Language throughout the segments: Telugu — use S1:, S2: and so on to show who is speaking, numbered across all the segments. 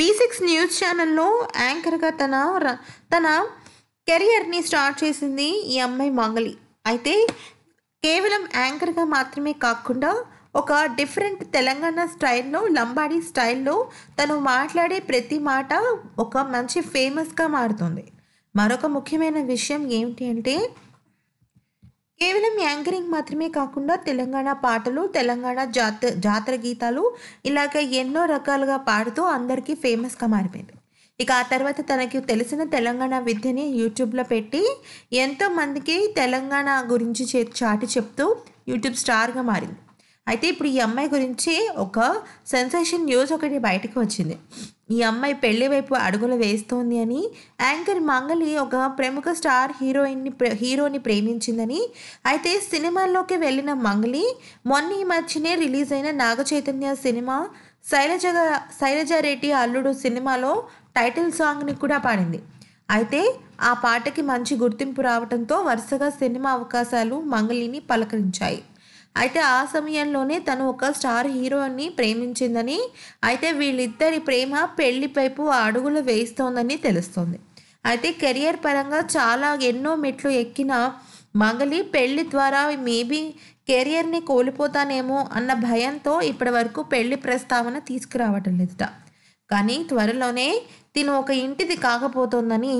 S1: బీ సిక్స్ న్యూస్ ఛానల్లో యాంకర్గా తన తన కెరియర్ని స్టార్ట్ చేసింది ఈ అమ్మాయి మంగళి అయితే కేవలం యాంకర్గా మాత్రమే కాకుండా ఒక డిఫరెంట్ తెలంగాణ స్టైల్లో లంబాడీ స్టైల్లో తను మాట్లాడే ప్రతి మాట ఒక మంచి ఫేమస్గా మారుతుంది మరొక ముఖ్యమైన విషయం ఏమిటి అంటే కేవలం యాంకరింగ్ మాత్రమే కాకుండా తెలంగాణ పాటలు తెలంగాణ జాత జాతర గీతాలు ఇలాగ ఎన్నో రకాలుగా పాడుతూ అందరికీ ఫేమస్గా మారిపోయింది ఇక ఆ తర్వాత తనకి తెలిసిన తెలంగాణ విద్యని యూట్యూబ్లో పెట్టి ఎంతోమందికి తెలంగాణ గురించి చాటి చెప్తూ యూట్యూబ్ స్టార్గా మారింది అయితే ఇప్పుడు ఈ అమ్మాయి గురించి ఒక సెన్సేషన్ న్యూస్ ఒకటి బయటకు వచ్చింది ఈ అమ్మాయి పెళ్లి వైపు అడుగులు వేస్తోంది అని యాంకర్ మంగలి ఒక ప్రముఖ స్టార్ హీరోయిన్ని హీరోని ప్రేమించిందని అయితే సినిమాల్లోకి వెళ్ళిన మంగలి మొన్న ఈ మధ్యనే రిలీజ్ అయిన నాగ చైతన్య సినిమా శైలజగా శైలజారెడ్డి అల్లుడు సినిమాలో టైటిల్ సాంగ్ని కూడా పాడింది అయితే ఆ పాటకి మంచి గుర్తింపు రావడంతో వరుసగా సినిమా అవకాశాలు మంగళిని పలకరించాయి అయితే ఆ సమయంలోనే తను ఒక స్టార్ హీరోని ప్రేమించిందని అయితే వీళ్ళిద్దరి ప్రేమ పెళ్లి పైపు అడుగులు వేయిస్తోందని తెలుస్తుంది అయితే కెరియర్ పరంగా చాలా ఎన్నో మెట్లు ఎక్కిన మంగలి పెళ్లి ద్వారా మేబీ కెరియర్ని కోల్పోతానేమో అన్న భయంతో ఇప్పటి వరకు పెళ్లి ప్రస్తావన తీసుకురావటం లేదుట కానీ త్వరలోనే తిను ఒక ఇంటిది కాకపోతుందని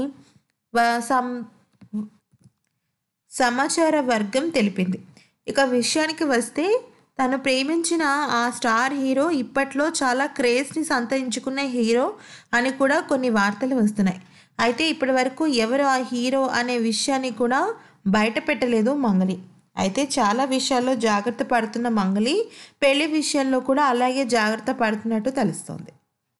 S1: సమాచార వర్గం తెలిపింది ఇక విషయానికి వస్తే తను ప్రేమించిన ఆ స్టార్ హీరో ఇప్పట్లో చాలా క్రేజ్ని సంతరించుకున్న హీరో అని కూడా కొన్ని వార్తలు వస్తున్నాయి అయితే ఇప్పటి వరకు ఎవరు ఆ హీరో అనే విషయాన్ని కూడా బయట పెట్టలేదు మంగలి అయితే చాలా విషయాల్లో జాగ్రత్త పడుతున్న మంగలి పెళ్లి విషయంలో కూడా అలాగే జాగ్రత్త పడుతున్నట్టు తెలుస్తోంది